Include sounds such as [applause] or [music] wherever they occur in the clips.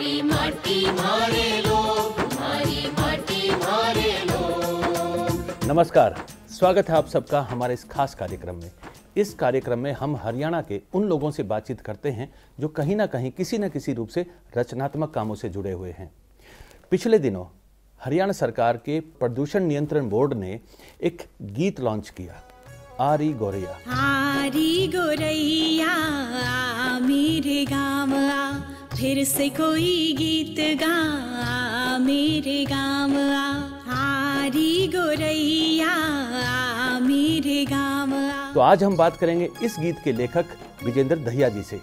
हमारी माटी हमारी माटी नमस्कार स्वागत है आप सबका हमारे इस खास कार्यक्रम में इस कार्यक्रम में हम हरियाणा के उन लोगों से बातचीत करते हैं जो कहीं ना कहीं किसी न किसी रूप से रचनात्मक कामों से जुड़े हुए हैं पिछले दिनों हरियाणा सरकार के प्रदूषण नियंत्रण बोर्ड ने एक गीत लॉन्च किया आरी गोरैया आरी गोरैया मेरे गांव आ फिर से कोई गीत गा मेरे गाँव आ हारी गोरैया मेरे गाँव तो आज हम बात करेंगे इस गीत के लेखक विजेंद्र दहिया जी से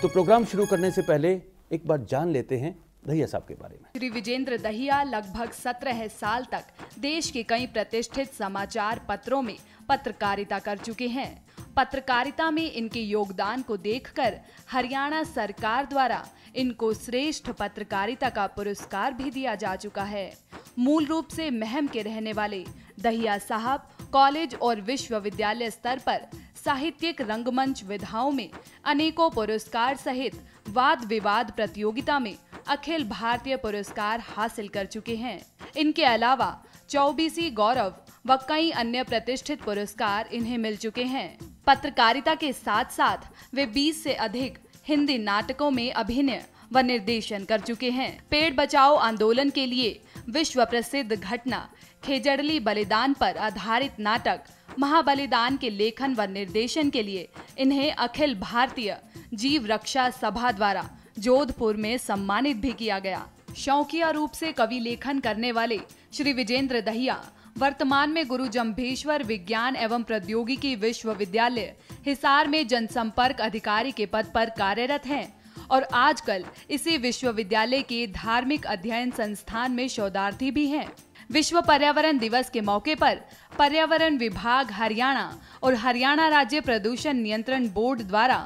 तो प्रोग्राम शुरू करने से पहले एक बार जान लेते हैं दहिया साहब के बारे में श्री विजेंद्र दहिया लगभग सत्रह साल तक देश के कई प्रतिष्ठित समाचार पत्रों में पत्रकारिता कर चुके हैं पत्रकारिता में इनके योगदान को देखकर हरियाणा सरकार द्वारा इनको श्रेष्ठ पत्रकारिता का पुरस्कार भी दिया जा चुका है मूल रूप से महम के रहने वाले दहिया साहब कॉलेज और विश्वविद्यालय स्तर पर साहित्यिक रंगमंच विधाओं में अनेकों पुरस्कार सहित वाद विवाद प्रतियोगिता में अखिल भारतीय पुरस्कार हासिल कर चुके हैं इनके अलावा चौबीसी गौरव व कई अन्य प्रतिष्ठित पुरस्कार इन्हें मिल चुके हैं पत्रकारिता के साथ साथ वे 20 से अधिक हिंदी नाटकों में अभिनय व निर्देशन कर चुके हैं पेड़ बचाओ आंदोलन के लिए विश्व प्रसिद्ध घटना खेजड़ली बलिदान पर आधारित नाटक महाबलिदान के लेखन व निर्देशन के लिए इन्हें अखिल भारतीय जीव रक्षा सभा द्वारा जोधपुर में सम्मानित भी किया गया शौकिया रूप से कवि लेखन करने वाले श्री विजेंद्र दहिया वर्तमान में गुरु जम्भेश्वर विज्ञान एवं प्रौद्योगिकी विश्वविद्यालय हिसार में जनसंपर्क अधिकारी के पद पर कार्यरत हैं और आजकल इसी विश्वविद्यालय के धार्मिक अध्ययन संस्थान में शोधार्थी भी हैं विश्व पर्यावरण दिवस के मौके पर पर्यावरण विभाग हरियाणा और हरियाणा राज्य प्रदूषण नियंत्रण बोर्ड द्वारा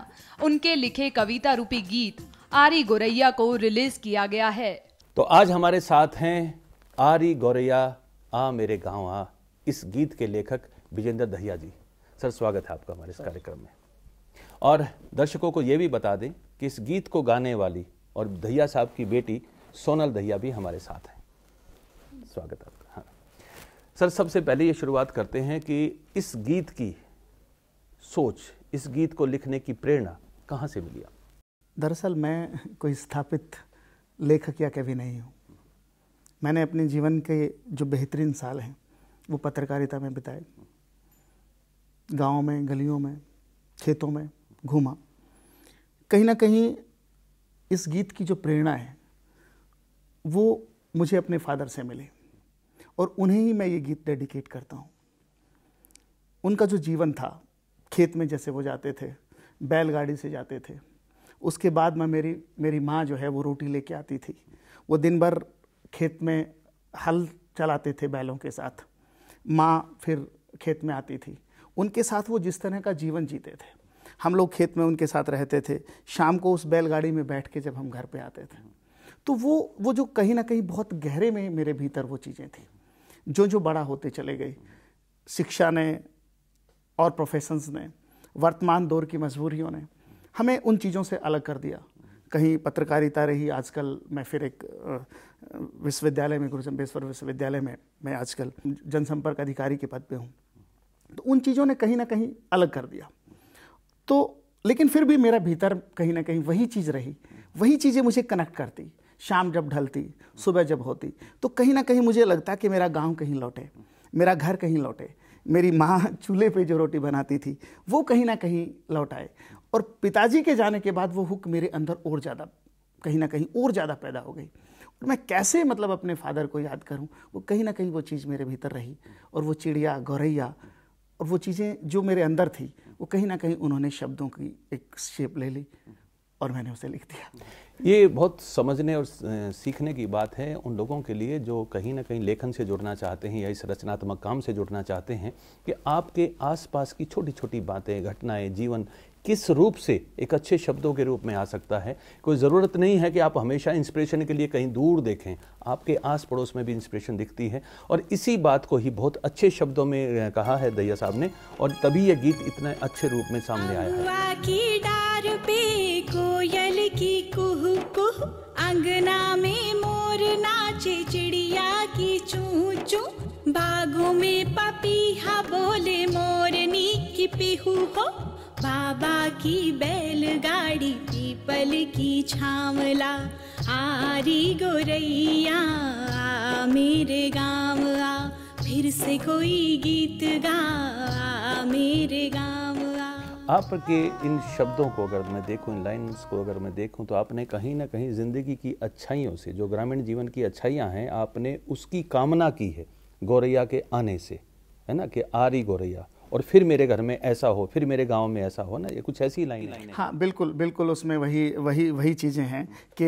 उनके लिखे कविता रूपी गीत आरी गोरैया को रिलीज किया गया है तो आज हमारे साथ हैं आरी गोरैया आ मेरे गांव आ इस गीत के लेखक विजेंद्र दहिया जी सर स्वागत है आपका हमारे इस कार्यक्रम में और दर्शकों को ये भी बता दें कि इस गीत को गाने वाली और दहिया साहब की बेटी सोनल दहिया भी हमारे साथ हैं स्वागत आपका हाँ सर सबसे पहले ये शुरुआत करते हैं कि इस गीत की सोच इस गीत को लिखने की प्रेरणा कहाँ से मिली आप दरअसल मैं कोई स्थापित लेखक या कवि नहीं हूँ मैंने अपने जीवन के जो बेहतरीन साल हैं वो पत्रकारिता में बिताए गाँव में गलियों में खेतों में घूमा कहीं ना कहीं इस गीत की जो प्रेरणा है वो मुझे अपने फादर से मिली और उन्हें ही मैं ये गीत डेडिकेट करता हूँ उनका जो जीवन था खेत में जैसे वो जाते थे बैलगाड़ी से जाते थे उसके बाद मैं मेरी मेरी माँ जो है वो रोटी लेके आती थी वो दिन भर खेत में हल चलाते थे बैलों के साथ माँ फिर खेत में आती थी उनके साथ वो जिस तरह का जीवन जीते थे हम लोग खेत में उनके साथ रहते थे शाम को उस बैलगाड़ी में बैठ के जब हम घर पे आते थे तो वो वो जो कहीं ना कहीं बहुत गहरे में मेरे भीतर वो चीज़ें थी जो जो बड़ा होते चले गए शिक्षा ने और प्रोफेशंस ने वर्तमान दौर की मजबूरियों ने हमें उन चीज़ों से अलग कर दिया कहीं पत्रकारिता रही आजकल मैं फिर एक विश्वविद्यालय में गुरुचंपेश्वर विश्वविद्यालय में मैं आजकल जनसंपर्क अधिकारी के पद पे हूँ तो उन चीज़ों ने कहीं ना कहीं अलग कर दिया तो लेकिन फिर भी मेरा भीतर कहीं ना कहीं वही चीज़ रही वही चीज़ें मुझे कनेक्ट करती शाम जब ढलती सुबह जब होती तो कहीं ना कहीं मुझे लगता कि मेरा गांव कहीं लौटे मेरा घर कहीं लौटे मेरी माँ [laughs] चूल्हे पे जो रोटी बनाती थी वो कहीं ना कहीं लौट आए और पिताजी के जाने के बाद वो हुक मेरे अंदर और ज़्यादा कहीं ना कहीं और ज़्यादा पैदा हो गई और मैं कैसे मतलब अपने फादर को याद करूं वो कहीं ना कहीं वो चीज़ मेरे भीतर रही और वो चिड़िया गौरैया और वो चीज़ें जो मेरे अंदर थी वो कहीं ना कहीं उन्होंने शब्दों की एक शेप ले ली और मैंने उसे लिख दिया ये बहुत समझने और सीखने की बात है उन लोगों के लिए जो कहीं ना कहीं लेखन से जुड़ना चाहते हैं या इस रचनात्मक काम से जुड़ना चाहते हैं कि आपके आसपास की छोटी छोटी बातें घटनाएं जीवन किस रूप से एक अच्छे शब्दों के रूप में आ सकता है कोई ज़रूरत नहीं है कि आप हमेशा इंस्पिरेशन के लिए कहीं दूर देखें आपके आस पड़ोस में भी इंस्पिरेशन दिखती है और इसी बात को ही बहुत अच्छे शब्दों में कहा है दैया साहब ने और तभी यह गीत इतने अच्छे रूप में सामने आया है अंगना में मोर नाचे चिड़िया की चू चू बागों में पपीहा बोले मोरनी की पिहू हो बाबा की बैलगाड़ी पीपल की छावला आरी गोरैया मेरे गाँव आ फिर से कोई गीत गा मेरे गाँव आपके इन शब्दों को अगर मैं देखूं इन लाइन्स को अगर मैं देखूं तो आपने कहीं ना कहीं ज़िंदगी की अच्छाइयों से जो ग्रामीण जीवन की अच्छाइयां हैं आपने उसकी कामना की है गौरैया के आने से है ना कि आरी गौरैया और फिर मेरे घर में ऐसा हो फिर मेरे गांव में ऐसा हो ना ये कुछ ऐसी लाइन लाइन हाँ बिल्कुल बिल्कुल उसमें वही वही वही चीज़ें हैं कि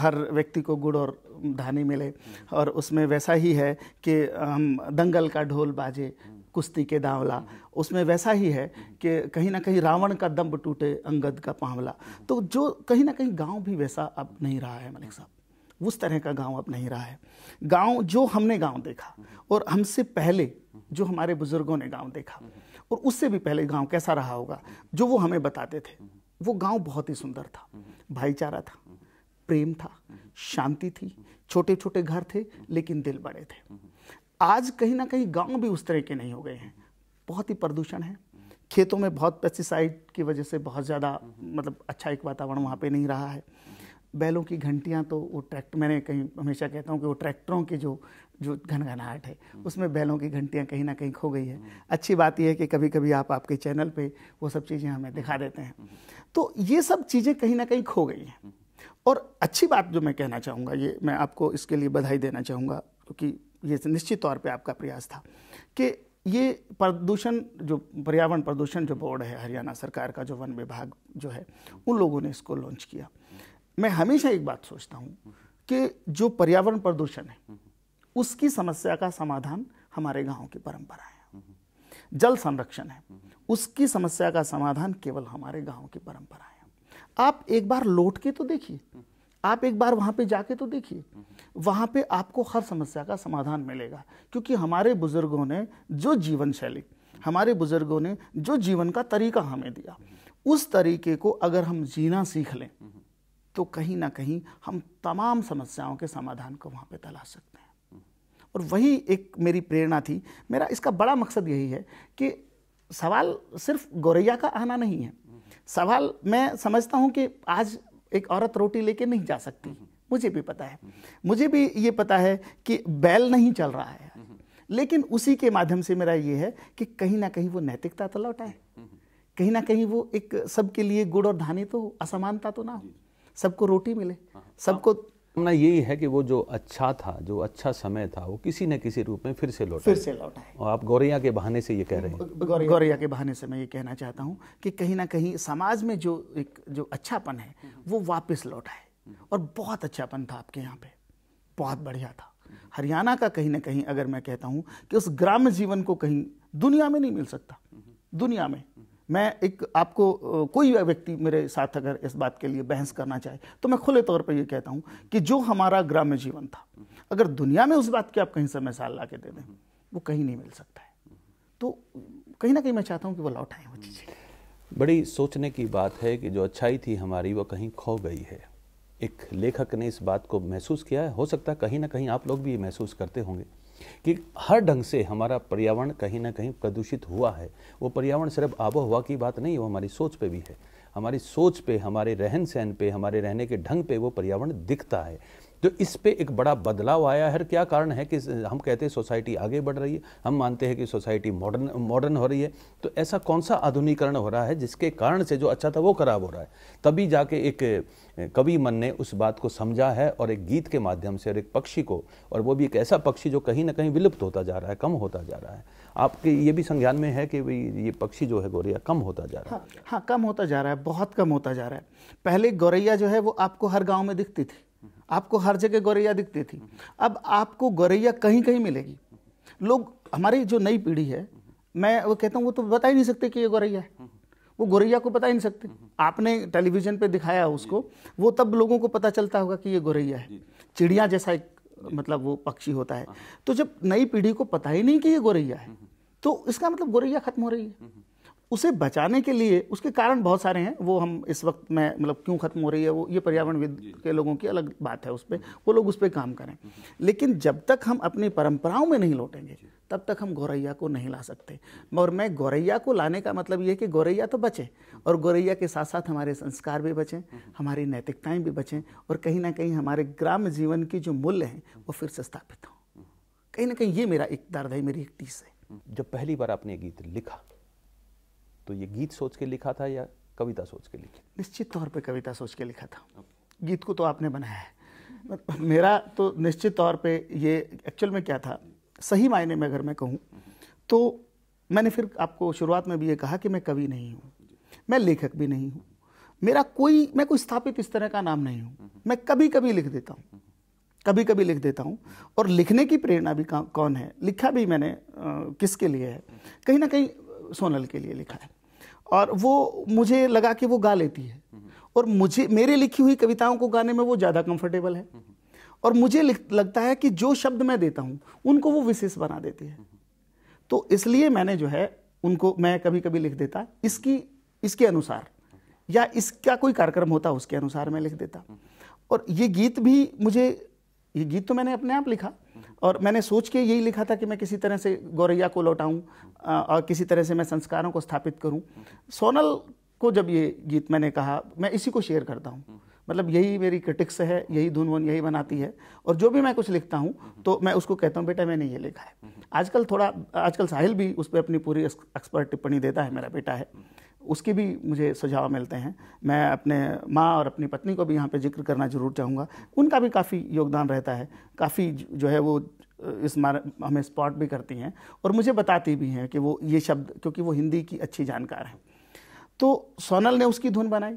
हर व्यक्ति को गुड़ और धानी मिले और उसमें वैसा ही है कि हम दंगल का ढोल बाजे कुश्ती के दावला उसमें वैसा ही है कि कहीं ना कहीं रावण का दम्ब टूटे अंगद का पावला तो जो कहीं ना कहीं गाँव भी वैसा अब नहीं रहा है मलिक साहब उस तरह का गांव अब नहीं रहा है गांव जो हमने गांव देखा और हमसे पहले जो हमारे बुजुर्गों ने गांव देखा और उससे भी पहले गांव कैसा रहा होगा जो वो हमें बताते थे वो गांव बहुत ही सुंदर था भाईचारा था प्रेम था शांति थी छोटे छोटे घर थे लेकिन दिल बड़े थे आज कहीं ना कहीं गांव भी उस तरह के नहीं हो गए हैं बहुत ही प्रदूषण है खेतों में बहुत पेस्टिसाइड की वजह से बहुत ज़्यादा मतलब अच्छा एक वातावरण वहाँ पे नहीं रहा है बैलों की घंटियाँ तो वो ट्रैक्टर मैंने कहीं हमेशा कहता हूँ कि वो ट्रैक्टरों के जो जो घनघनाहट है उसमें बैलों की घंटियाँ कहीं ना कहीं खो गई है अच्छी बात यह है कि कभी कभी आप आपके चैनल पे वो सब चीज़ें हमें दिखा देते हैं तो ये सब चीज़ें कहीं ना कहीं खो गई हैं और अच्छी बात जो मैं कहना चाहूँगा ये मैं आपको इसके लिए बधाई देना चाहूँगा क्योंकि ये निश्चित तौर पर आपका प्रयास था कि ये प्रदूषण जो पर्यावरण प्रदूषण जो बोर्ड है हरियाणा सरकार का जो वन विभाग जो है उन लोगों ने इसको लॉन्च किया मैं हमेशा एक बात सोचता हूँ कि जो पर्यावरण प्रदूषण है उसकी समस्या का समाधान हमारे गांव की परंपरा है जल संरक्षण है उसकी समस्या का समाधान केवल हमारे गांव की परंपरा है आप एक बार लौट के तो देखिए आप एक बार वहां पे जाके तो देखिए वहां पे आपको हर समस्या का समाधान मिलेगा क्योंकि हमारे बुजुर्गों ने जो जीवन शैली हमारे बुजुर्गों ने जो जीवन का तरीका हमें दिया उस तरीके को अगर हम जीना सीख लें तो कहीं ना कहीं हम तमाम समस्याओं के समाधान को वहां पे तलाश सकते हैं और वही एक मेरी प्रेरणा थी मेरा इसका बड़ा मकसद यही है कि सवाल सिर्फ गौरैया का आना नहीं है सवाल मैं समझता हूँ कि आज एक औरत रोटी लेके नहीं जा सकती मुझे भी पता है मुझे भी ये पता है कि बैल नहीं चल रहा है लेकिन उसी के माध्यम से मेरा ये है कि कहीं ना कहीं वो नैतिकता तो लौटाए कहीं ना कहीं वो एक सबके लिए गुड़ और धानी तो असमानता तो ना हो सबको रोटी मिले हाँ। सबको कामना यही है कि वो जो अच्छा था जो अच्छा समय था वो किसी न किसी रूप में फिर से लौट फिर से लौटा है और आप गौरैया के बहाने से ये कह रहे हैं गौरैया के बहाने से मैं ये कहना चाहता हूँ कि कहीं ना कहीं समाज में जो एक जो अच्छापन है वो वापस लौटा है और बहुत अच्छापन था आपके यहाँ पे बहुत बढ़िया था हरियाणा का कहीं ना कहीं अगर मैं कहता हूँ कि उस ग्राम्य जीवन को कहीं दुनिया में नहीं मिल सकता दुनिया में मैं एक आपको कोई व्यक्ति मेरे साथ अगर इस बात के लिए बहस करना चाहे तो मैं खुले तौर पर यह कहता हूं कि जो हमारा ग्राम्य जीवन था अगर दुनिया में उस बात की आप कहीं से मिसाल ला के दे दें वो कहीं नहीं मिल सकता है तो कहीं ना कहीं मैं चाहता हूँ कि वो लौट आए वो चीज़ें बड़ी सोचने की बात है कि जो अच्छाई थी हमारी वो कहीं खो गई है एक लेखक ने इस बात को महसूस किया है हो सकता है कहीं ना कहीं आप लोग भी ये महसूस करते होंगे कि हर ढंग से हमारा पर्यावरण कहीं ना कहीं प्रदूषित हुआ है वो पर्यावरण सिर्फ आबो हवा की बात नहीं वो हमारी सोच पे भी है हमारी सोच पे हमारे रहन सहन पे हमारे रहने के ढंग पे वो पर्यावरण दिखता है तो इस पे एक बड़ा बदलाव आया है क्या कारण है कि हम कहते हैं सोसाइटी आगे बढ़ रही है हम मानते हैं कि सोसाइटी मॉडर्न मॉडर्न हो रही है तो ऐसा कौन सा आधुनिकरण हो रहा है जिसके कारण से जो अच्छा था वो खराब हो रहा है तभी जाके एक कवि मन ने उस बात को समझा है और एक गीत के माध्यम से और एक पक्षी को और वो भी एक ऐसा पक्षी जो कहीं ना कहीं विलुप्त होता जा रहा है कम होता जा रहा है आपके ये भी संज्ञान में है कि ये पक्षी जो है गौरैया कम होता जा रहा है हाँ, हाँ कम होता जा रहा है बहुत कम होता जा रहा है पहले गौरैया जो है वो आपको हर गाँव में दिखती थी आपको हर जगह गौरैया दिखती थी अब आपको गौरैया कहीं कहीं मिलेगी लोग हमारी जो नई पीढ़ी है मैं वो कहता हूँ वो तो बता ही नहीं सकते कि ये गौरैया है वो गोरैया को बता ही नहीं सकते आपने टेलीविजन पे दिखाया उसको वो तब लोगों को पता चलता होगा कि ये गोरैया है चिड़िया जैसा एक मतलब वो पक्षी होता है तो जब नई पीढ़ी को पता ही नहीं कि ये गोरैया है तो इसका मतलब गोरैया खत्म हो रही है उसे बचाने के लिए उसके कारण बहुत सारे हैं वो हम इस वक्त में मतलब क्यों खत्म हो रही है वो ये पर्यावरणविद के लोगों की अलग बात है उस पर वो लोग उस पर काम करें लेकिन जब तक हम अपनी परंपराओं में नहीं लौटेंगे तब तक हम गौरैया को नहीं ला सकते और मैं गौरैया को लाने का मतलब ये है कि गौरैया तो बचे और गौरैया के साथ साथ हमारे संस्कार भी बचें हमारी नैतिकताएं भी बचें और कहीं ना कहीं हमारे ग्राम जीवन की जो मूल्य हैं वो फिर से स्थापित हों कहीं ना कहीं ये मेरा एक दर्द है मेरी एक टीस है जब पहली बार आपने गीत लिखा तो ये गीत सोच के लिखा था या कविता सोच के लिखी निश्चित तौर पे कविता सोच के लिखा था गीत को तो आपने बनाया है मेरा तो निश्चित तौर पे ये एक्चुअल में क्या था सही मायने में अगर मैं कहूँ तो मैंने फिर आपको शुरुआत में भी ये कहा कि मैं कवि नहीं हूँ मैं लेखक भी नहीं हूँ मेरा कोई मैं कोई स्थापित इस तरह का नाम नहीं हूँ मैं कभी कभी लिख देता हूँ कभी कभी लिख देता हूँ और लिखने की प्रेरणा भी कौन है लिखा भी मैंने आ, किसके लिए है कहीं ना कहीं सोनल के लिए लिखा है और वो मुझे लगा कि वो गा लेती है और मुझे मेरे लिखी हुई कविताओं को गाने में वो ज़्यादा कंफर्टेबल है और मुझे लगता है कि जो शब्द मैं देता हूँ उनको वो विशेष बना देती है तो इसलिए मैंने जो है उनको मैं कभी कभी लिख देता इसकी इसके अनुसार या इसका कोई कार्यक्रम होता उसके अनुसार मैं लिख देता और ये गीत भी मुझे ये गीत तो मैंने अपने आप लिखा और मैंने सोच के यही लिखा था कि मैं किसी तरह से गौरैया को लौटाऊँ और किसी तरह से मैं संस्कारों को स्थापित करूँ सोनल को जब ये गीत मैंने कहा मैं इसी को शेयर करता हूँ मतलब यही मेरी क्रिटिक्स है यही धुन वन यही बनाती है और जो भी मैं कुछ लिखता हूँ तो मैं उसको कहता हूँ बेटा मैंने ये लिखा है आजकल थोड़ा आजकल साहिल भी उस पर अपनी पूरी एक्सपर्ट टिप्पणी देता है मेरा बेटा है उसके भी मुझे सुझाव मिलते हैं मैं अपने माँ और अपनी पत्नी को भी यहाँ पे जिक्र करना जरूर चाहूँगा उनका भी काफ़ी योगदान रहता है काफ़ी जो है वो इस मार हमें स्पॉट भी करती हैं और मुझे बताती भी हैं कि वो ये शब्द क्योंकि वो हिंदी की अच्छी जानकार हैं तो सोनल ने उसकी धुन बनाई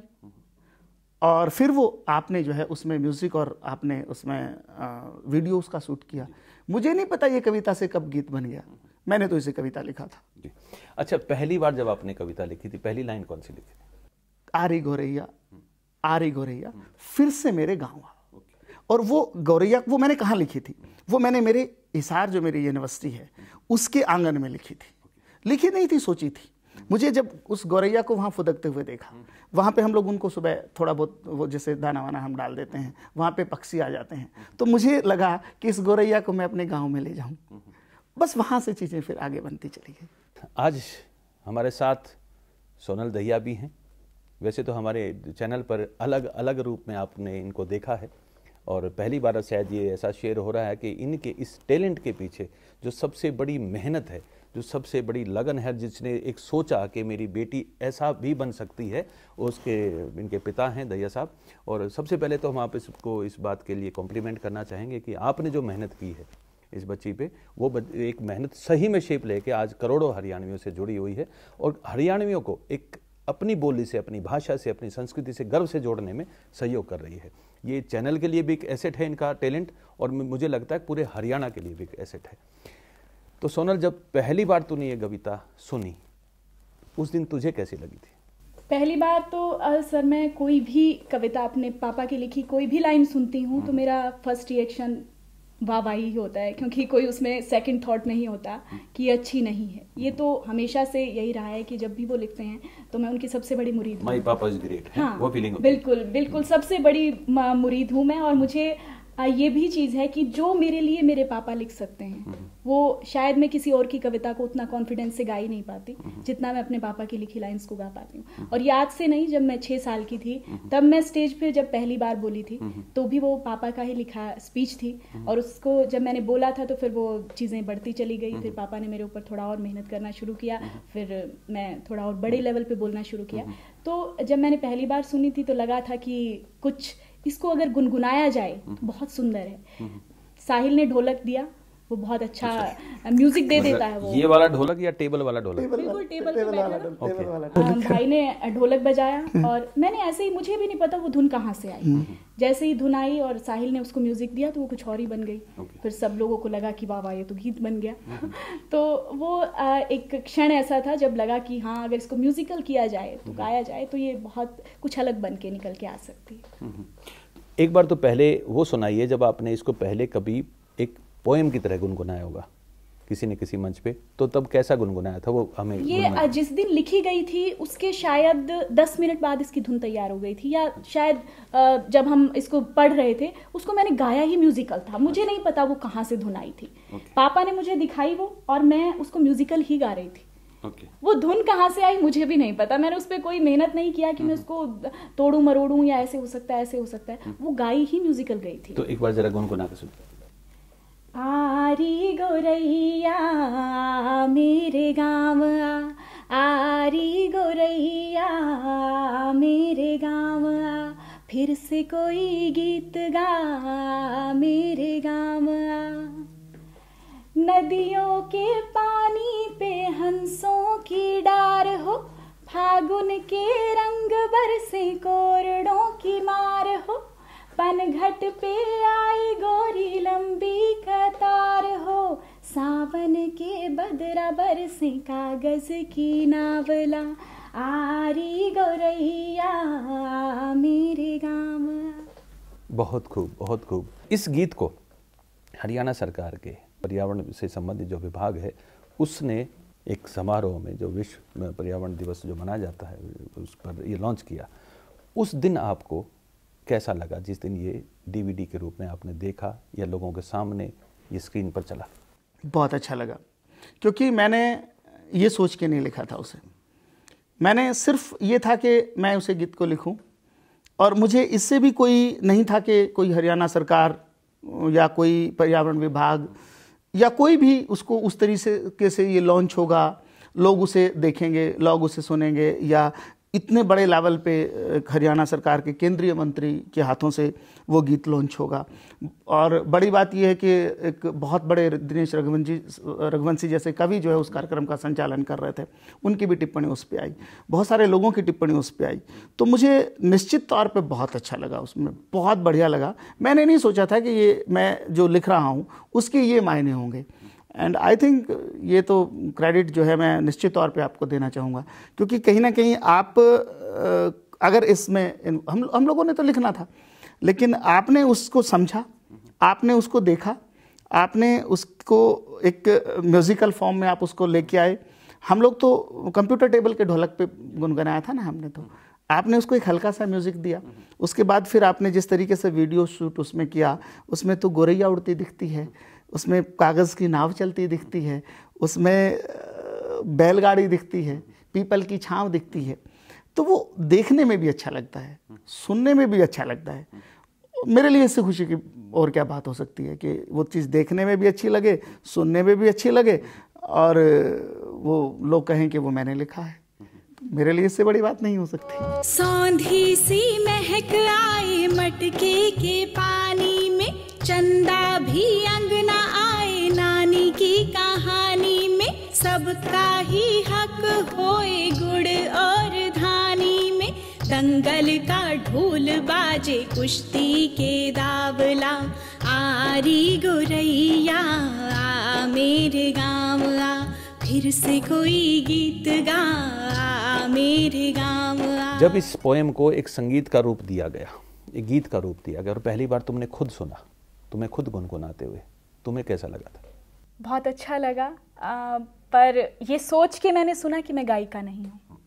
और फिर वो आपने जो है उसमें म्यूज़िक और आपने उसमें वीडियो उसका शूट किया मुझे नहीं पता ये कविता से कब गीत बन गया मैंने तो इसे कविता लिखा था जी अच्छा पहली बार जब आपने कविता लिखी थी पहली लाइन कौन सी लिखी थी आरी गोरैया हम्म। आरी गोरैया हम्म। फिर से मेरे गाँव आ और वो गौरैया वो मैंने कहाँ लिखी थी वो मैंने मेरे हिसार जो मेरी यूनिवर्सिटी है हम्म। उसके आंगन में लिखी थी लिखी नहीं थी सोची थी मुझे जब उस गौरैया को वहाँ फुदकते हुए देखा वहाँ पे हम लोग उनको सुबह थोड़ा बहुत वो जैसे दाना वाना हम डाल देते हैं वहाँ पे पक्षी आ जाते हैं तो मुझे लगा कि इस गौरैया को मैं अपने गाँव में ले जाऊँ बस वहाँ से चीज़ें फिर आगे बनती चली गई आज हमारे साथ सोनल दहिया भी हैं वैसे तो हमारे चैनल पर अलग अलग रूप में आपने इनको देखा है और पहली बार शायद ये ऐसा शेयर हो रहा है कि इनके इस टैलेंट के पीछे जो सबसे बड़ी मेहनत है जो सबसे बड़ी लगन है जिसने एक सोचा कि मेरी बेटी ऐसा भी बन सकती है उसके इनके पिता हैं दहिया साहब और सबसे पहले तो हम आप इसको इस बात के लिए कॉम्प्लीमेंट करना चाहेंगे कि आपने जो मेहनत की है इस बच्ची पे वो एक मेहनत सही में शेप लेके आज करोड़ों हरियाणवियों से जुड़ी हुई है और हरियाणवियों को एक अपनी बोली से अपनी भाषा से अपनी संस्कृति से गर्व से जोड़ने में सहयोग कर रही है ये चैनल के लिए भी एक एसेट है इनका टैलेंट और मुझे लगता है पूरे हरियाणा के लिए भी एक एसेट है तो सोनल जब पहली बार तूने ये कविता सुनी उस दिन तुझे कैसी लगी थी पहली बार तो आ, सर मैं कोई भी कविता अपने पापा की लिखी कोई भी लाइन सुनती हूँ तो हम्म। मेरा फर्स्ट रिएक्शन वाह ही होता है क्योंकि कोई उसमें सेकंड थॉट नहीं होता कि ये अच्छी नहीं है ये तो हमेशा से यही रहा है कि जब भी वो लिखते हैं तो मैं उनकी सबसे बड़ी मुरीद हूँ हाँ बिल्कुल बिल्कुल सबसे बड़ी मुरीद हूँ मैं और मुझे ये भी चीज़ है कि जो मेरे लिए मेरे पापा लिख सकते हैं हम्म। वो शायद मैं किसी और की कविता को उतना कॉन्फिडेंस से गा ही नहीं पाती हम्म। जितना मैं अपने पापा की लिखी लाइंस को गा पाती हूँ हम्म। और याद से नहीं जब मैं छः साल की थी तब मैं स्टेज पे जब पहली बार बोली थी तो भी वो पापा का ही लिखा स्पीच थी और उसको जब मैंने बोला था तो फिर वो चीज़ें बढ़ती चली गई फिर पापा ने मेरे ऊपर थोड़ा और मेहनत करना शुरू किया फिर मैं थोड़ा और बड़े लेवल पर बोलना शुरू किया तो जब मैंने पहली बार सुनी थी तो लगा था कि कुछ इसको अगर गुनगुनाया जाए तो बहुत सुंदर है हम्म। साहिल ने ढोलक दिया वो बहुत अच्छा म्यूजिक अच्छा। दे देता है मतलब वो ये वाला ढोलक या टेबल वाला ढोलक बिल्कुल टेबल हाँ, वाला भाई ने ढोलक बजाया और मैंने ऐसे ही मुझे भी नहीं पता वो धुन कहाँ से आई हम्म। जैसे ही धुन आई और साहिल ने उसको म्यूजिक दिया तो वो कुछ और ही बन गई फिर सब लोगों को लगा कि वाह वाह ये तो गीत बन गया हम्म। [laughs] तो वो एक क्षण ऐसा था जब लगा कि हाँ अगर इसको म्यूजिकल किया जाए तो हम्म। गाया जाए तो ये बहुत कुछ अलग बन के निकल के आ सकती है एक बार तो पहले वो सुनाइए जब आपने इसको पहले कभी एक पोएम की तरह गुनगुनाया होगा किसी ने किसी मंच पे तो तब कैसा गुनगुनाया था वो हमें ये जिस दिन लिखी गई थी उसके शायद दस मिनट बाद इसकी धुन तैयार हो गई थी या शायद जब हम इसको पढ़ रहे थे उसको मैंने गाया ही म्यूजिकल था मुझे नहीं पता वो कहाँ से धुन आई थी पापा ने मुझे दिखाई वो और मैं उसको म्यूजिकल ही गा रही थी Okay. वो धुन कहाँ से आई मुझे भी नहीं पता मैंने उस पर कोई मेहनत नहीं किया कि मैं mm-hmm. उसको तोड़ू मरोड़ू या ऐसे हो सकता है ऐसे हो सकता है mm-hmm. वो गाई ही म्यूजिकल गई थी तो एक बार जरा गुनगुना के सुनते आरी गोरैया मेरे गाँव आरी गोरैया मेरे गाँव आ फिर से कोई गीत गा मेरे गाँव आ नदियों के पानी पे हंसों की डार हो फागुन के रंग बरसे कोरड़ों की मार हो पनघट पे आई गोरी लंबी कतार हो सावन के बदरा बरसे कागज की नावला आरी गोरैया मेरे गाँव बहुत खूब बहुत खूब इस गीत को हरियाणा सरकार के पर्यावरण से संबंधित जो विभाग है उसने एक समारोह में जो विश्व पर्यावरण दिवस जो मनाया जाता है उस पर ये लॉन्च किया उस दिन आपको कैसा लगा जिस दिन ये डीवीडी के रूप में आपने देखा या लोगों के सामने ये स्क्रीन पर चला बहुत अच्छा लगा क्योंकि मैंने ये सोच के नहीं लिखा था उसे मैंने सिर्फ ये था कि मैं उसे गीत को लिखूं और मुझे इससे भी कोई नहीं था कि कोई हरियाणा सरकार या कोई पर्यावरण विभाग या कोई भी उसको उस तरीके से ये लॉन्च होगा लोग उसे देखेंगे लोग उसे सुनेंगे या इतने बड़े लेवल पे हरियाणा सरकार के केंद्रीय मंत्री के हाथों से वो गीत लॉन्च होगा और बड़ी बात यह है कि एक बहुत बड़े दिनेश रघुवंशी रघुवंशी जैसे कवि जो है उस कार्यक्रम का संचालन कर रहे थे उनकी भी टिप्पणी उस पर आई बहुत सारे लोगों की टिप्पणी उस पर आई तो मुझे निश्चित तौर पर बहुत अच्छा लगा उसमें बहुत बढ़िया लगा मैंने नहीं सोचा था कि ये मैं जो लिख रहा हूँ उसके ये मायने होंगे एंड आई थिंक ये तो क्रेडिट जो है मैं निश्चित तौर पे आपको देना चाहूँगा क्योंकि कहीं ना कहीं आप अगर इसमें हम हम लोगों ने तो लिखना था लेकिन आपने उसको समझा आपने उसको देखा आपने उसको एक म्यूज़िकल फॉर्म में आप उसको लेके आए हम लोग तो कंप्यूटर टेबल के ढोलक पे गुनगुनाया था ना हमने तो आपने उसको एक हल्का सा म्यूज़िक दिया उसके बाद फिर आपने जिस तरीके से वीडियो शूट उसमें किया उसमें तो गोरैया उड़ती दिखती है उसमें कागज़ की नाव चलती दिखती है उसमें बैलगाड़ी दिखती है पीपल की छांव दिखती है तो वो देखने में भी अच्छा लगता है सुनने में भी अच्छा लगता है मेरे लिए इससे खुशी की और क्या बात हो सकती है कि वो चीज़ देखने में भी अच्छी लगे सुनने में भी अच्छी लगे और वो लोग कहें कि वो मैंने लिखा है मेरे लिए इससे बड़ी बात नहीं हो सकती सौंधी सी महक आए मटके के पानी में चंदा भी अंगना आए नानी की कहानी में सबका ही हक होए गुड़ और धानी में दंगल का ढोल बाजे कुश्ती के दावला आरी गुरैया आ मेरे गाँव आ फिर से कोई गीत गा जब इस पोएम को एक संगीत का रूप दिया गया एक गीत का रूप दिया गया और पहली बार तुमने खुद सुना तुम्हें खुद गुनगुनाते हुए तुम्हें कैसा लगा था बहुत अच्छा लगा आ, पर ये सोच के मैंने सुना कि मैं गायिका नहीं हूँ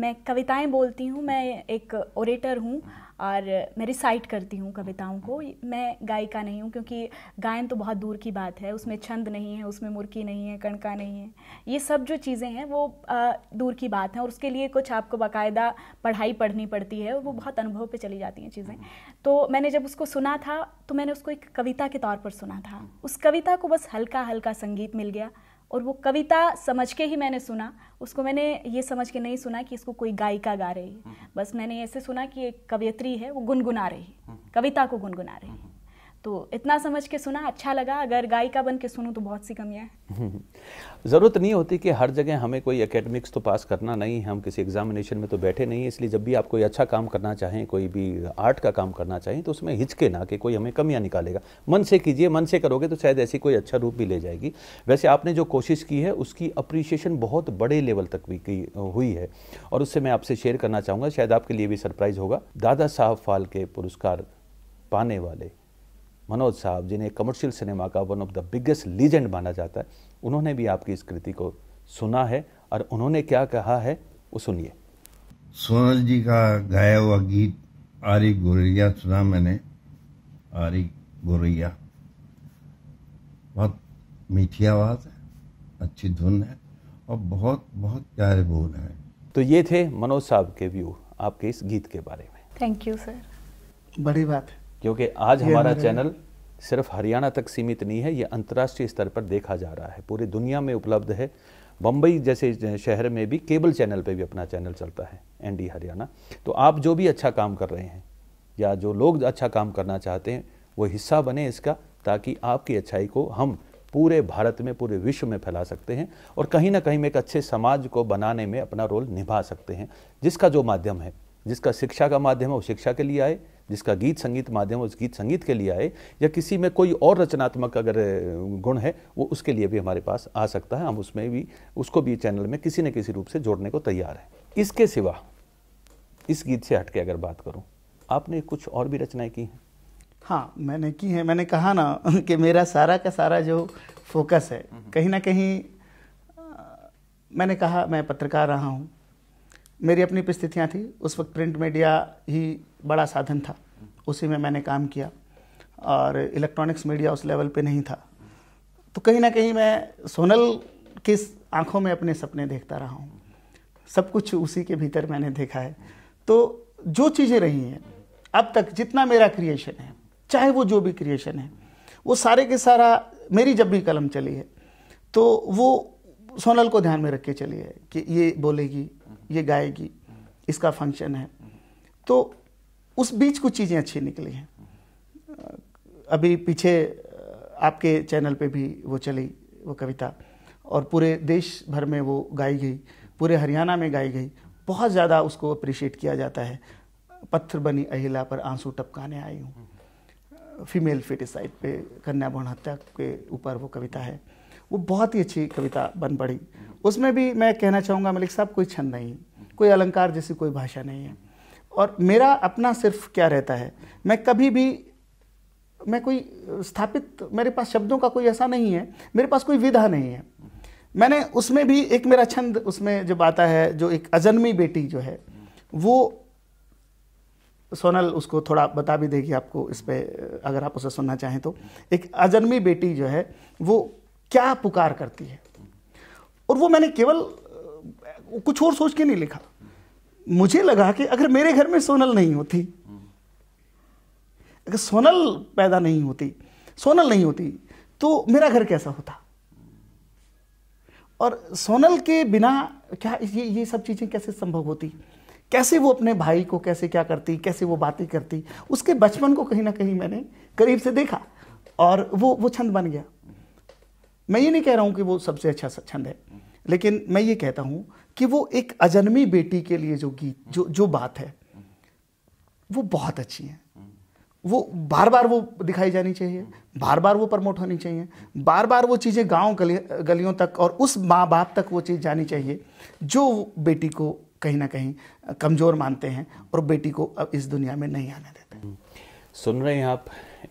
मैं कविताएं बोलती हूँ मैं एक ओरेटर हूँ और मैं रिसाइट करती हूँ कविताओं को मैं गायिका नहीं हूँ क्योंकि गायन तो बहुत दूर की बात है उसमें छंद नहीं है उसमें मुर्की नहीं है कणका नहीं है ये सब जो चीज़ें हैं वो दूर की बात हैं और उसके लिए कुछ आपको बाकायदा पढ़ाई पढ़नी पड़ती है वो बहुत अनुभव पर चली जाती हैं चीज़ें हाँ। तो मैंने जब उसको सुना था तो मैंने उसको एक कविता के तौर पर सुना था उस कविता को बस हल्का हल्का संगीत मिल गया और वो कविता समझ के ही मैंने सुना उसको मैंने ये समझ के नहीं सुना कि इसको कोई गायिका गा रही है हम्म। बस मैंने ऐसे सुना कि एक कवयत्री है वो गुनगुना रही हम्म। कविता को गुनगुना रही है हम्म। तो इतना समझ के सुना अच्छा लगा अगर गायिका बन के सुनूँ तो बहुत सी कमियाँ हैं [laughs] ज़रूरत नहीं होती कि हर जगह हमें कोई एकेडमिक्स तो पास करना नहीं है हम किसी एग्जामिनेशन में तो बैठे नहीं हैं इसलिए जब भी आप कोई अच्छा काम करना चाहें कोई भी आर्ट का काम करना चाहें तो उसमें हिचके ना कि कोई हमें कमियाँ निकालेगा मन से कीजिए मन से करोगे तो शायद ऐसी कोई अच्छा रूप भी ले जाएगी वैसे आपने जो कोशिश की है उसकी अप्रिशिएशन बहुत बड़े लेवल तक भी की हुई है और उससे मैं आपसे शेयर करना चाहूँगा शायद आपके लिए भी सरप्राइज़ होगा दादा साहब फाल के पुरस्कार पाने वाले मनोज साहब जिन्हें कमर्शियल सिनेमा का one of the biggest legend माना जाता है उन्होंने भी आपकी इस कृति को सुना है और उन्होंने क्या कहा है वो सुनिए सोनल जी का गाया हुआ गीत आरी गोरैया सुना मैंने आरी गोरैया बहुत मीठी आवाज़ है अच्छी धुन है और बहुत बहुत प्यारे बोल है तो ये थे मनोज साहब के व्यू आपके इस गीत के बारे में थैंक यू सर बड़ी बात है क्योंकि आज हमारा चैनल सिर्फ हरियाणा तक सीमित नहीं है ये अंतर्राष्ट्रीय स्तर पर देखा जा रहा है पूरी दुनिया में उपलब्ध है बम्बई जैसे शहर में भी केबल चैनल पर भी अपना चैनल चलता है एनडी हरियाणा तो आप जो भी अच्छा काम कर रहे हैं या जो लोग अच्छा काम करना चाहते हैं वो हिस्सा बने इसका ताकि आपकी अच्छाई को हम पूरे भारत में पूरे विश्व में फैला सकते हैं और कहीं ना कहीं में एक अच्छे समाज को बनाने में अपना रोल निभा सकते हैं जिसका जो माध्यम है जिसका शिक्षा का माध्यम है वो शिक्षा के लिए आए जिसका गीत संगीत माध्यम उस गीत संगीत के लिए आए या किसी में कोई और रचनात्मक अगर गुण है वो उसके लिए भी हमारे पास आ सकता है हम उसमें भी उसको भी चैनल में किसी न किसी रूप से जोड़ने को तैयार है इसके सिवा इस गीत से हटके अगर बात करूँ आपने कुछ और भी रचनाएँ की हैं हाँ मैंने की है मैंने कहा ना [laughs] कि मेरा सारा का सारा जो फोकस है हम्म, हम्म। कहीं ना कहीं मैंने कहा मैं पत्रकार रहा हूँ मेरी अपनी परिस्थितियाँ थी उस वक्त प्रिंट मीडिया ही बड़ा साधन था उसी में मैंने काम किया और इलेक्ट्रॉनिक्स मीडिया उस लेवल पे नहीं था तो कहीं ना कहीं मैं सोनल किस आंखों में अपने सपने देखता रहा हूँ सब कुछ उसी के भीतर मैंने देखा है तो जो चीज़ें रही हैं अब तक जितना मेरा क्रिएशन है चाहे वो जो भी क्रिएशन है वो सारे के सारा मेरी जब भी कलम चली है तो वो सोनल को ध्यान में रख के चली है कि ये बोलेगी ये गाएगी इसका फंक्शन है तो उस बीच कुछ चीज़ें अच्छी निकली हैं अभी पीछे आपके चैनल पे भी वो चली वो कविता और पूरे देश भर में वो गाई गई पूरे हरियाणा में गाई गई बहुत ज़्यादा उसको अप्रिशिएट किया जाता है पत्थर बनी अहिला पर आंसू टपकाने आई हूँ फीमेल फिटिसाइड पे कन्या भ्रूण हत्या के ऊपर वो कविता है वो बहुत ही अच्छी कविता बन पड़ी उसमें भी मैं कहना चाहूँगा मलिक साहब कोई छंद नहीं कोई अलंकार जैसी कोई भाषा नहीं है और मेरा अपना सिर्फ क्या रहता है मैं कभी भी मैं कोई स्थापित मेरे पास शब्दों का कोई ऐसा नहीं है मेरे पास कोई विधा नहीं है मैंने उसमें भी एक मेरा छंद उसमें जब आता है जो एक अजन्मी बेटी जो है वो सोनल उसको थोड़ा बता भी देगी आपको इस पर अगर आप उसे सुनना चाहें तो एक अजन्मी बेटी जो है वो क्या पुकार करती है और वो मैंने केवल कुछ और सोच के नहीं लिखा मुझे लगा कि अगर मेरे घर में सोनल नहीं होती अगर सोनल पैदा नहीं होती सोनल नहीं होती तो मेरा घर कैसा होता और सोनल के बिना क्या ये ये सब चीज़ें कैसे संभव होती कैसे वो अपने भाई को कैसे क्या करती कैसे वो बातें करती उसके बचपन को कहीं ना कहीं मैंने करीब से देखा और वो वो छंद बन गया मैं ये नहीं कह रहा हूँ कि वो सबसे अच्छा छंद है लेकिन मैं ये कहता हूँ कि वो एक अजन्मी बेटी के लिए जो गीत जो जो बात है वो बहुत अच्छी है वो बार बार वो दिखाई जानी चाहिए बार बार वो प्रमोट होनी चाहिए बार बार वो चीज़ें गाँव गलियों तक और उस माँ बाप तक वो चीज़ जानी चाहिए जो बेटी को कहीं ना कहीं कमज़ोर मानते हैं और बेटी को अब इस दुनिया में नहीं आने देते सुन रहे हैं आप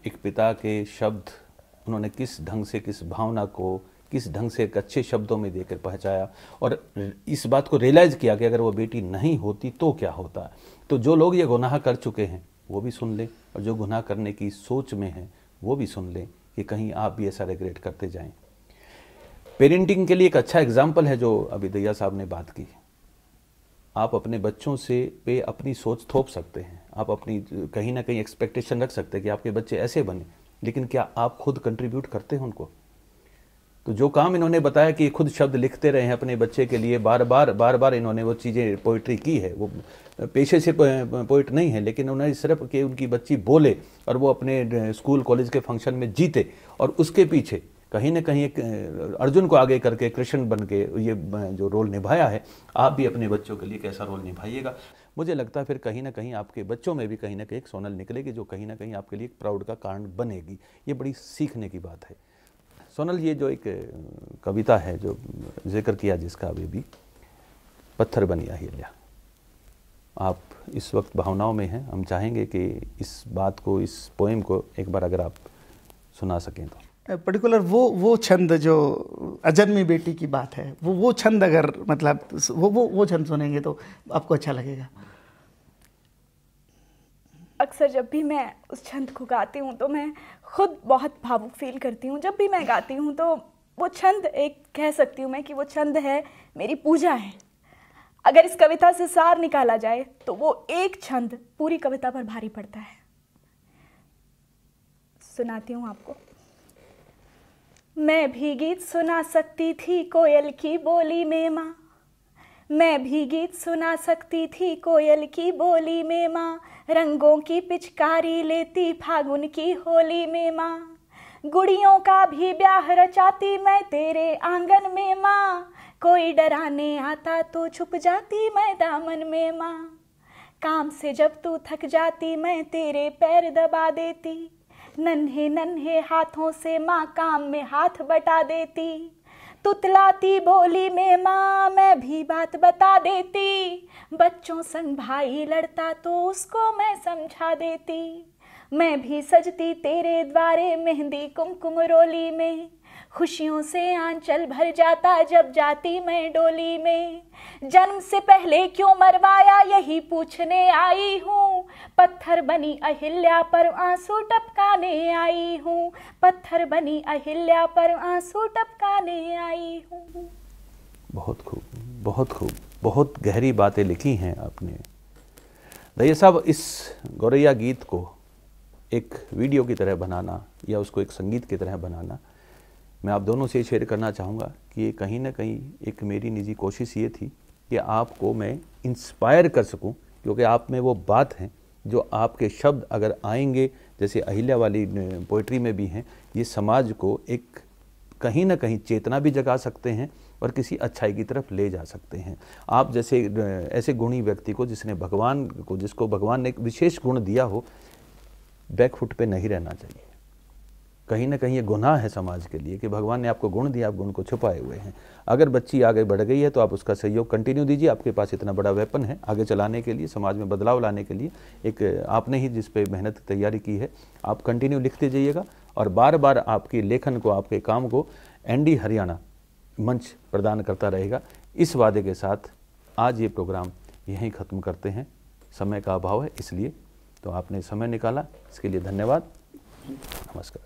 एक पिता के शब्द उन्होंने किस ढंग से किस भावना को किस ढंग से एक अच्छे शब्दों में देकर पहुंचाया और इस बात को रियलाइज़ किया कि अगर वो बेटी नहीं होती तो क्या होता तो जो लोग ये गुनाह कर चुके हैं वो भी सुन लें और जो गुनाह करने की सोच में हैं वो भी सुन लें कि कहीं आप भी ऐसा रिग्रेट करते जाएं पेरेंटिंग के लिए एक अच्छा एग्जाम्पल है जो अभी दैया साहब ने बात की आप अपने बच्चों से पे अपनी सोच थोप सकते हैं आप अपनी कहीं ना कहीं एक्सपेक्टेशन रख सकते हैं कि आपके बच्चे ऐसे बने लेकिन क्या आप खुद कंट्रीब्यूट करते हैं उनको तो जो काम इन्होंने बताया कि खुद शब्द लिखते रहे हैं अपने बच्चे के लिए बार बार बार बार इन्होंने वो चीज़ें पोइट्री की है वो पेशे से पोइट नहीं है लेकिन उन्होंने सिर्फ कि उनकी बच्ची बोले और वो अपने स्कूल कॉलेज के फंक्शन में जीते और उसके पीछे कहीं ना कहीं अर्जुन को आगे करके कृष्ण बन के ये जो रोल निभाया है आप भी अपने बच्चों के लिए कैसा रोल निभाइएगा मुझे लगता है फिर कहीं ना कहीं आपके बच्चों में भी कहीं ना कहीं एक सोनल निकलेगी जो कहीं ना कहीं आपके लिए एक प्राउड का कारण बनेगी ये बड़ी सीखने की बात है सोनल ये जो एक कविता है जो जिक्र किया जिसका अभी भी पत्थर बनिया ही लिया आप इस वक्त भावनाओं में हैं हम चाहेंगे कि इस बात को इस पोएम को एक बार अगर आप सुना सकें तो पर्टिकुलर वो वो छंद जो अजन्मी बेटी की बात है वो वो छंद अगर मतलब वो वो वो छंद सुनेंगे तो आपको अच्छा लगेगा अक्सर जब भी मैं उस छंद को गाती हूँ तो मैं खुद बहुत भावुक फील करती हूँ जब भी मैं गाती हूँ तो वो छंद एक कह सकती हूँ मैं कि वो छंद है मेरी पूजा है अगर इस कविता से सार निकाला जाए तो वो एक छंद पूरी कविता पर भारी पड़ता है सुनाती हूँ आपको मैं भी गीत सुना सकती थी कोयल की बोली में माँ मैं भी गीत सुना सकती थी कोयल की बोली में माँ रंगों की पिचकारी लेती फागुन की होली में माँ गुड़ियों का भी ब्याह रचाती मैं तेरे आंगन में माँ कोई डराने आता तो छुप जाती मैं दामन में माँ काम से जब तू थक जाती मैं तेरे पैर दबा देती नन्हे नन्हे हाथों से माँ काम में हाथ बटा देती तुतलाती बोली में माँ मैं भी बात बता देती बच्चों संग भाई लड़ता तो उसको मैं समझा देती मैं भी सजती तेरे द्वारे मेहंदी कुमकुम रोली में खुशियों से आंचल भर जाता जब जाती मैं डोली में जन्म से पहले क्यों मरवाया यही पूछने आई हूँ पत्थर बनी अहिल्या पर आंसू टपकाने आई हूँ पत्थर बनी अहिल्या पर आंसू टपकाने आई हूँ बहुत खूब बहुत खूब बहुत गहरी बातें लिखी हैं आपने दैया साहब इस गौरैया गीत को एक वीडियो की तरह बनाना या उसको एक संगीत की तरह बनाना मैं आप दोनों से शेयर करना चाहूँगा कि ये कहीं ना कहीं एक मेरी निजी कोशिश ये थी कि आपको मैं इंस्पायर कर सकूँ क्योंकि आप में वो बात है जो आपके शब्द अगर आएंगे जैसे अहिल्या वाली पोइट्री में भी हैं ये समाज को एक कहीं ना कहीं चेतना भी जगा सकते हैं और किसी अच्छाई की तरफ ले जा सकते हैं आप जैसे ऐसे गुणी व्यक्ति को जिसने भगवान को जिसको भगवान ने एक विशेष गुण दिया हो बैकफुट पे नहीं रहना चाहिए कहीं ना कहीं ये गुनाह है समाज के लिए कि भगवान ने आपको गुण दिया आप गुण को छुपाए हुए हैं अगर बच्ची आगे बढ़ गई है तो आप उसका सहयोग कंटिन्यू दीजिए आपके पास इतना बड़ा वेपन है आगे चलाने के लिए समाज में बदलाव लाने के लिए एक आपने ही जिस पे मेहनत तैयारी की है आप कंटिन्यू लिखते जाइएगा और बार बार आपके लेखन को आपके काम को एन हरियाणा मंच प्रदान करता रहेगा इस वादे के साथ आज ये प्रोग्राम यहीं ख़त्म करते हैं समय का अभाव है इसलिए तो आपने समय निकाला इसके लिए धन्यवाद नमस्कार